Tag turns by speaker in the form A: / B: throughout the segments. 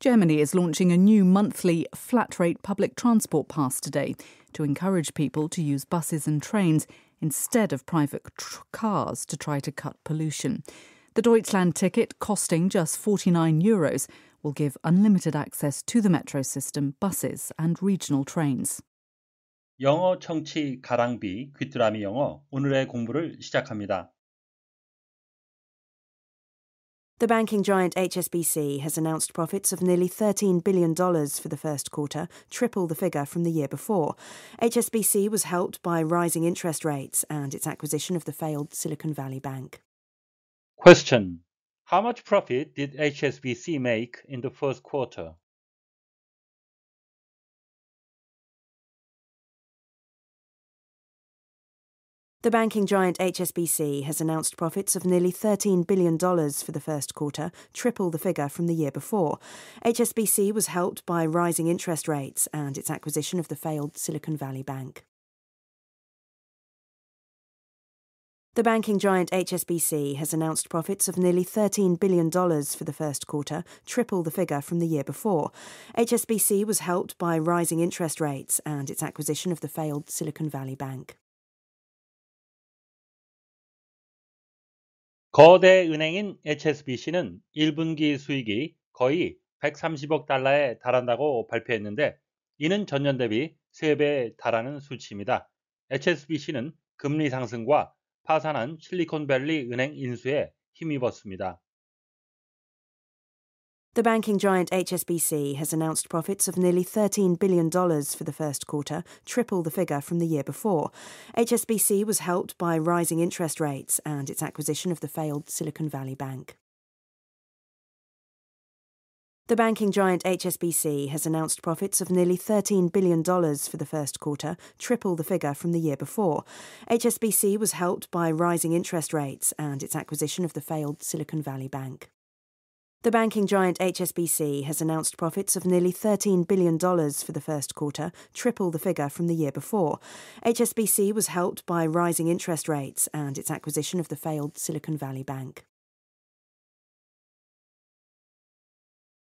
A: Germany is launching a new monthly flat rate public transport pass today to encourage people to use buses and trains instead of private tr- cars to try to cut pollution. The Deutschland ticket, costing just 49 euros, will give unlimited access to the metro system, buses, and regional trains.
B: 영어 청취 가랑비 귀뚜라미 영어 오늘의 공부를 시작합니다.
A: The banking giant HSBC has announced profits of nearly $13 billion for the first quarter, triple the figure from the year before. HSBC was helped by rising interest rates and its acquisition of the failed Silicon Valley Bank.
B: Question How much profit did HSBC make in the first quarter?
A: The banking giant HSBC has announced profits of nearly $13 billion for the first quarter, triple the figure from the year before. HSBC was helped by rising interest rates and its acquisition of the failed Silicon Valley Bank. The banking giant HSBC has announced profits of nearly $13 billion for the first quarter, triple the figure from the year before. HSBC was helped by rising interest rates and its acquisition of the failed Silicon Valley Bank.
B: 거대 은행인 HSBC는 1분기 수익이 거의 130억 달러에 달한다고 발표했는데 이는 전년 대비 3배에 달하는 수치입니다. HSBC는 금리 상승과 파산한 실리콘밸리 은행 인수에 힘입었습니다.
A: The banking giant HSBC has announced profits of nearly $13 billion for the first quarter, triple the figure from the year before. HSBC was helped by rising interest rates and its acquisition of the failed Silicon Valley Bank. The banking giant HSBC has announced profits of nearly $13 billion for the first quarter, triple the figure from the year before. HSBC was helped by rising interest rates and its acquisition of the failed Silicon Valley Bank. The banking giant HSBC has announced profits of nearly $13 billion for the first quarter, triple the figure from the year before. HSBC was helped by rising interest rates and its acquisition of the failed Silicon Valley Bank.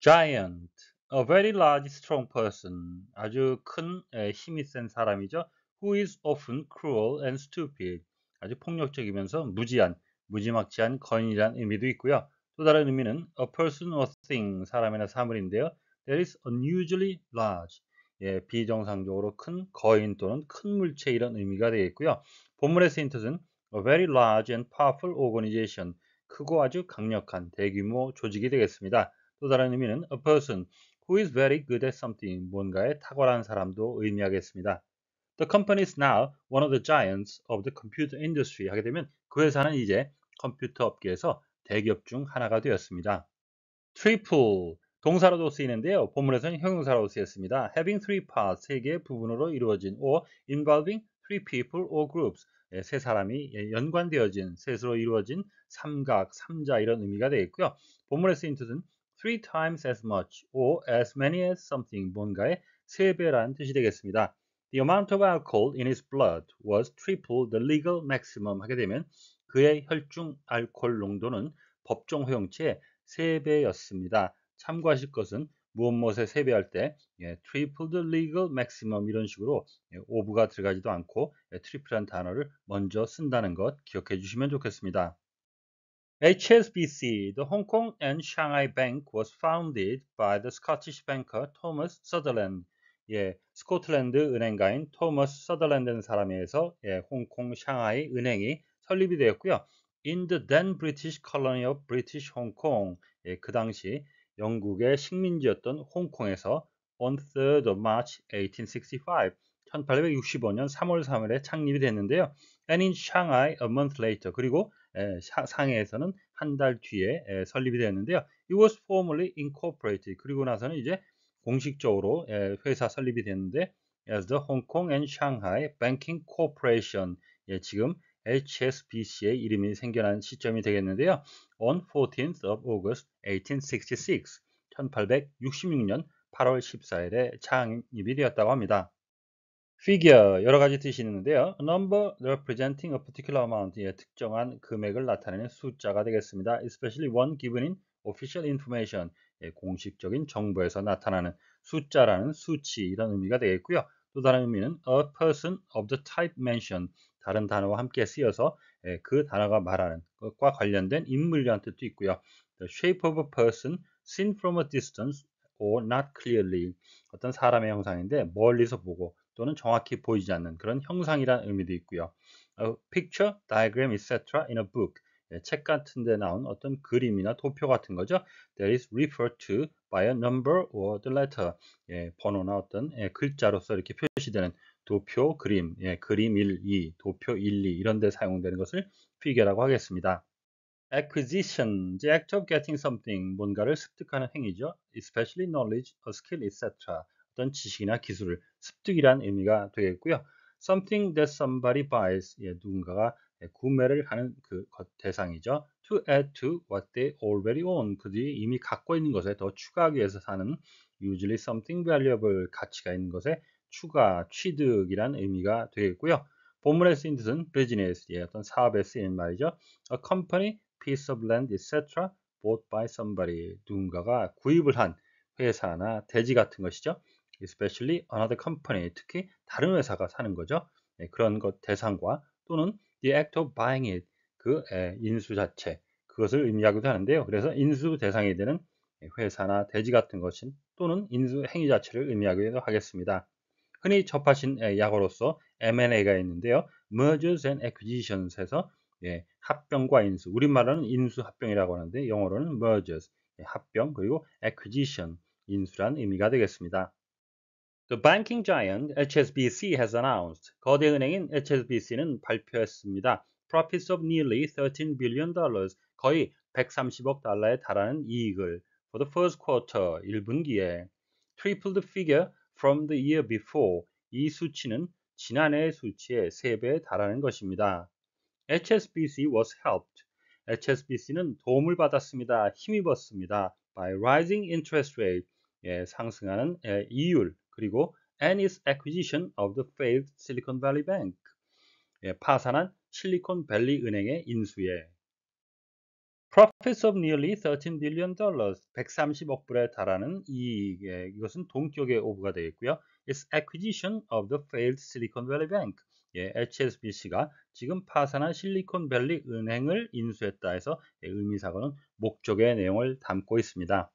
B: Giant, a very large, strong person, 아주 큰 에, 힘이 센 사람이죠. Who is often cruel and stupid, 아주 폭력적이면서 무지한, 무지막지한 건이란 의미도 있고요. 또 다른 의미는 a person or thing 사람이나 사물인데요. That is unusually large. 예, 비정상적으로 큰 거인 또는 큰 물체 이런 의미가 되겠고요. 본문의 센터는 a very large and powerful organization. 크고 아주 강력한 대규모 조직이 되겠습니다. 또 다른 의미는 a person who is very good at something. 뭔가에 탁월한 사람도 의미하겠습니다. The company is now one of the giants of the computer industry. 하게 되면 그 회사는 이제 컴퓨터 업계에서 대기업 중 하나가 되었습니다. triple 동사로도 쓰이는데요. 본문에서는 형용사로 쓰였습니다. having three parts 세 개의 부분으로 이루어진 or involving three people or groups 세 사람이 연관되어진 셋으로 이루어진 삼각, 삼자 이런 의미가 되겠고요. 본문에 쓰인 뜻은 three times as much or as many as something 뭔가의 세 배라는 뜻이 되겠습니다. The amount of alcohol in his blood was triple the legal maximum 하게 되면 그의 혈중 알코올 농도는 법정 허용치의 3배였습니다. 참고하실 것은 무엇무엇에 세배할 때 예, tripled legal maximum 이런 식으로 예, 오브가 들어가지도 않고 예, t r i p 단어를 먼저 쓴다는 것 기억해 주시면 좋겠습니다. HSBC, the Hong Kong and Shanghai Bank was founded by the Scottish banker Thomas Sutherland. 예, 스코틀랜드 은행가인 토머스 서덜랜드는 사람에 의해서 예, 홍콩 샹하이 은행이 설립이 되었고요. In the then British colony of British Hong Kong, 예, 그 당시 영국의 식민지였던 홍콩에서 on 3rd of March 1865, 1865년 3월 3일에 창립이 됐는데요. And in Shanghai a month later, 그리고 에, 샤, 상해에서는 한 달 뒤에 에, 설립이 되었는데요. It was formally incorporated. 그리고 나서는 이제 공식적으로 에, 회사 설립이 됐는데 as the Hong Kong and Shanghai Banking Corporation. 예, 지금 HSBC의 이름이 생겨난 시점이 되겠는데요. On 14th of August 1866, 1866년 8월 14일에 창립이 되었다고 합니다. figure 여러 가지 뜻이 있는데요. number representing a particular amount 예, 특정한 금액을 나타내는 숫자가 되겠습니다. especially one given in official information 예, 공식적인 정보에서 나타나는 숫자라는 수치 이런 의미가 되겠고요. 또 다른 의미는 a person of the type mentioned 다른 단어와 함께 쓰여서 그 단어가 말하는 것과 관련된 인물이라는 뜻도 있고요. The shape of a person seen from a distance or not clearly 어떤 사람의 형상인데 멀리서 보고 또는 정확히 보이지 않는 그런 형상이라는 의미도 있고요. A picture, diagram, etc. in a book 예, 책 같은 데 나온 어떤 그림이나 도표 같은 거죠. That is referred to by a number or the letter. 예, 번호나 어떤 예, 글자로서 이렇게 표시되는 도표, 그림, 예, 그림 1, 2, 도표 1, 2 이런 데 사용되는 것을 figure라고 하겠습니다. acquisition, the act of getting something, 뭔가를 습득하는 행위죠. especially knowledge, a skill, etc. 어떤 지식이나 기술을 습득이란 의미가 되겠고요. something that somebody buys, 예, 누군가가 구매를 하는 그 대상이죠. to add to what they already own, 그들이 이미 갖고 있는 것에 더 추가하기 위해서 사는 usually something valuable, 가치가 있는 것에 추가, 취득이라는 의미가 되겠고요. 본문에 쓰인 뜻은 business, 예, 어떤 사업에 쓰이 말이죠. A company, piece of land, etc. bought by somebody, 누군가가 구입을 한 회사나 대지 같은 것이죠. especially another company, 특히 다른 회사가 사는 거죠. 예, 그런 것 대상과 또는 the act of buying it, 그 예, 인수 자체, 그것을 의미하기도 하는데요. 그래서 인수 대상이 되는 회사나 대지 같은 것인 또는 인수 행위 자체를 의미하기도 하겠습니다. 흔히 접하신 약어로서 M&A가 있는데요. Mergers and Acquisitions에서 예, 합병과 인수, 우리말로는 인수 합병이라고 하는데 영어로는 mergers, 예, 합병 그리고 acquisition, 인수란 의미가 되겠습니다. The banking giant HSBC has announced, 거대 은행인 HSBC는 발표했습니다. Profits of nearly 13 billion dollars, 거의 130억 달러에 달하는 이익을 for the first quarter, 1분기에 triple the figure from the year before 이 수치는 지난해의 수치의 3배에 달하는 것입니다. HSBC was helped. HSBC는 도움을 받았습니다. 힘입었습니다. by rising interest rate, 예, 상승하는 예, 이율, 그리고 and its acquisition of the failed Silicon Valley Bank, 예, 파산한 실리콘밸리 은행의 인수에 Profits of nearly 13 billion dollars. 130억 불에 달하는 이익. 에 예, 이것은 동격의 오브가 되어 있고요. It's acquisition of the failed Silicon Valley Bank. 예, HSBC가 지금 파산한 실리콘밸리 은행을 인수했다 해서 예, 의미사고는 목적의 내용을 담고 있습니다.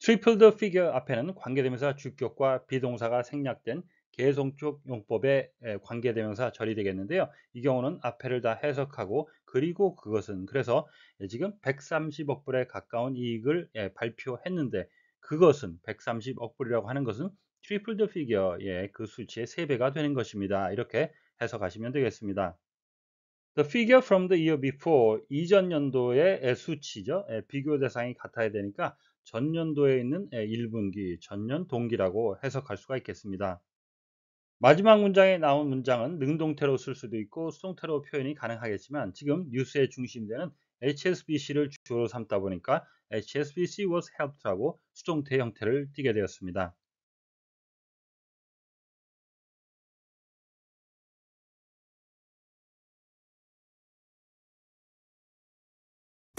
B: 트리플 더 피겨 앞에는 관계대명사 주격과 비동사가 생략된 계속적 용법의 예, 관계대명사 절이 되겠는데요. 이 경우는 앞에를 다 해석하고 그리고 그것은 그래서 예, 지금 130억 불에 가까운 이익을 예, 발표했는데 그것은 130억 불이라고 하는 것은 트리플드 피규어의 예, 그 수치의 3배가 되는 것입니다. 이렇게 해석하시면 되겠습니다. The figure from the year before 이전 연도의 수치죠. 비교 대상이 같아야 되니까 전년도에 있는 1분기 전년 동기라고 해석할 수가 있겠습니다. 마지막 문장에 나온 문장은 능동태로 쓸 수도 있고 수동태로 표현이 가능하겠지만 지금 뉴스의 중심되는 HSBC를 주로 삼다 보니까 HSBC was helped라고 수동태 형태를 띠게 되었습니다.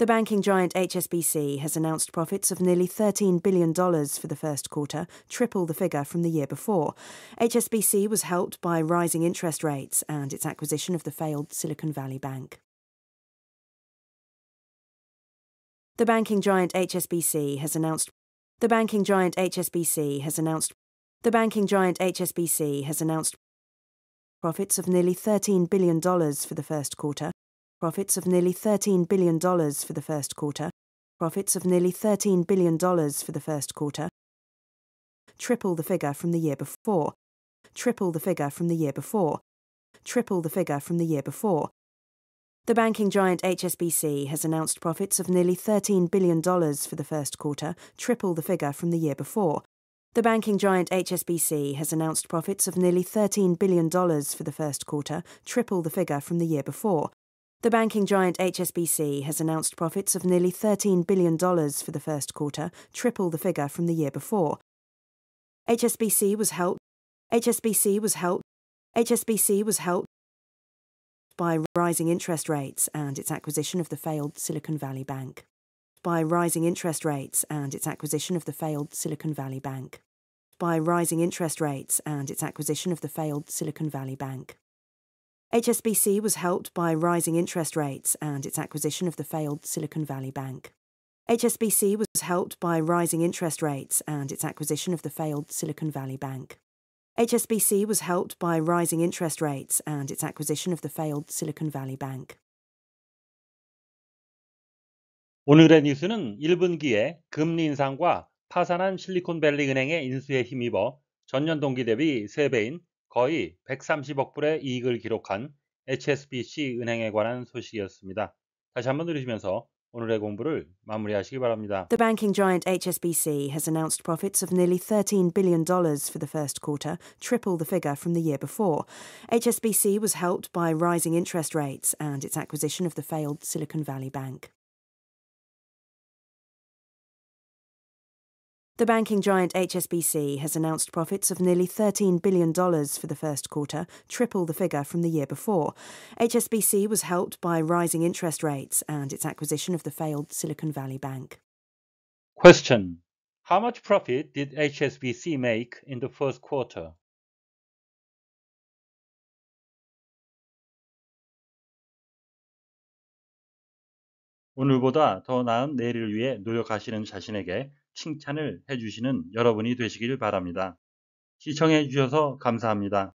A: The banking giant HSBC has announced profits of nearly $13 billion for the first quarter, triple the figure from the year before. HSBC was helped by rising interest rates and its acquisition of the failed Silicon Valley Bank. The banking giant HSBC has announced the banking giant HSBC has announced the banking giant HSBC has announced profits of nearly $13 billion for the first quarter profits of nearly $13 billion for the first quarter, profits of nearly $13 billion for the first quarter, triple the figure from the year before, triple the figure from the year before, triple the figure from the year before. The banking giant HSBC has announced profits of nearly $13 billion for the first quarter, triple the figure from the year before. The banking giant HSBC has announced profits of nearly $13 billion for the first quarter, triple the figure from the year before. The banking giant HSBC has announced profits of nearly $13 billion for the first quarter, triple the figure from the year before. HSBC was helped. HSBC was helped. HSBC was helped by rising interest rates and its acquisition of the failed Silicon Valley Bank. By rising interest rates and its acquisition of the failed Silicon Valley Bank. By rising interest rates and its acquisition of the failed Silicon Valley Bank. HSBC was helped by rising interest rates and its acquisition of the failed Silicon Valley Bank. HSBC was helped by rising interest rates and its acquisition of the failed Silicon Valley Bank. HSBC was helped by rising interest rates and its acquisition of the failed Silicon Valley Bank.
B: 오늘의 뉴스는 1분기에 금리 인상과 파산한 실리콘밸리 은행의 인수에 힘입어 전년 동기 대비 3배인 거의 이익을 기록한 HSBC 은행에 관한 소식이었습니다. 다시 한번 들으시면서 오늘의 공부를 마무리하시기 바랍니다.
A: The banking giant HSBC has announced profits of nearly 13 billion dollars for the first quarter, triple the figure from the year before. HSBC was helped by rising interest rates and its acquisition of the failed Silicon Valley Bank. The banking giant HSBC has announced profits of nearly $13 billion for the first quarter, triple the figure from the year before. HSBC was helped by rising interest rates and its acquisition of the failed Silicon Valley Bank.
B: Question How much profit did HSBC make in the first quarter? 칭찬을 해주시는 여러분이 되시길 바랍니다. 시청해 주셔서 감사합니다.